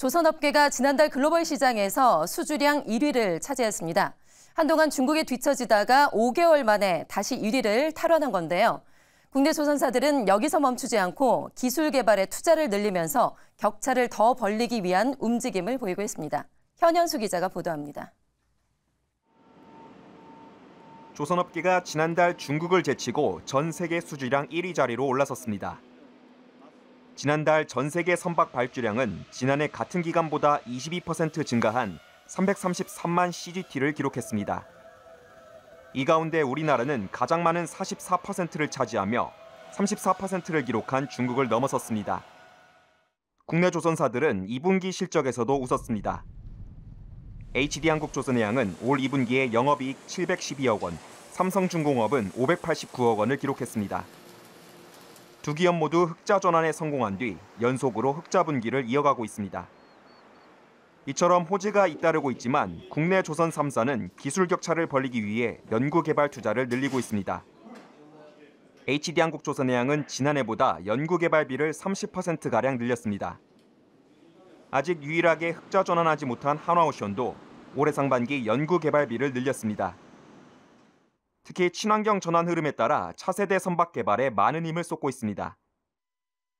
조선업계가 지난달 글로벌 시장에서 수주량 1위를 차지했습니다. 한동안 중국에 뒤처지다가 5개월 만에 다시 1위를 탈환한 건데요. 국내 조선사들은 여기서 멈추지 않고 기술 개발에 투자를 늘리면서 격차를 더 벌리기 위한 움직임을 보이고 있습니다. 현현수 기자가 보도합니다. 조선업계가 지난달 중국을 제치고 전 세계 수주량 1위 자리로 올라섰습니다. 지난달 전 세계 선박 발주량은 지난해 같은 기간보다 22% 증가한 333만 CGT를 기록했습니다. 이 가운데 우리나라는 가장 많은 44%를 차지하며 34%를 기록한 중국을 넘어섰습니다. 국내 조선사들은 2분기 실적에서도 웃었습니다. h d 한국조선의양은올 2분기에 영업이익 712억 원, 삼성중공업은 589억 원을 기록했습니다. 두 기업 모두 흑자 전환에 성공한 뒤 연속으로 흑자 분기를 이어가고 있습니다. 이처럼 호재가 잇따르고 있지만 국내 조선 3사는 기술 격차를 벌리기 위해 연구개발 투자를 늘리고 있습니다. HD한국조선해양은 지난해보다 연구개발비를 30%가량 늘렸습니다. 아직 유일하게 흑자 전환하지 못한 한화오션도 올해 상반기 연구개발비를 늘렸습니다. 특히 친환경 전환 흐름에 따라 차세대 선박 개발에 많은 힘을 쏟고 있습니다.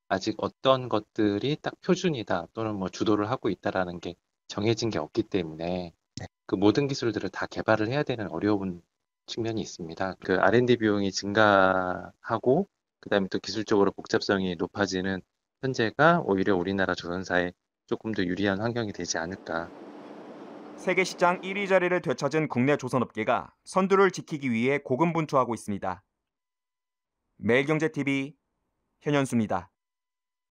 아직 어떤 것들이 딱 표준이다 또는 뭐 주도를 하고 있다라는 게 정해진 게 없기 때문에 네. 그 모든 기술들을 다 개발을 해야 되는 어려운 측면이 있습니다. 그 R&D 비용이 증가하고 그다음에 또 기술적으로 복잡성이 높아지는 현재가 오히려 우리나라 조선사에 조금 더 유리한 환경이 되지 않을까 세계 시장 1위 자리를 되찾은 국내 조선업계가 선두를 지키기 위해 고군분투하고 있습니다. 매일경제TV 현현수입니다.